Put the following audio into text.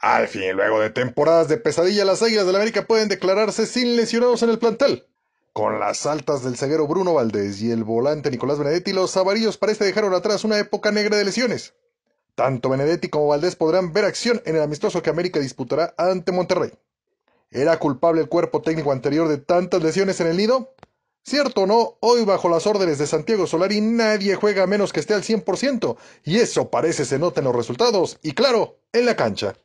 Al fin, luego de temporadas de pesadilla, las Águilas del América pueden declararse sin lesionados en el plantel. Con las altas del zaguero Bruno Valdés y el volante Nicolás Benedetti, los avarillos parece dejaron atrás una época negra de lesiones. Tanto Benedetti como Valdés podrán ver acción en el amistoso que América disputará ante Monterrey. ¿Era culpable el cuerpo técnico anterior de tantas lesiones en el nido? Cierto o no, hoy bajo las órdenes de Santiago Solari nadie juega menos que esté al 100%, y eso parece se nota en los resultados, y claro, en la cancha.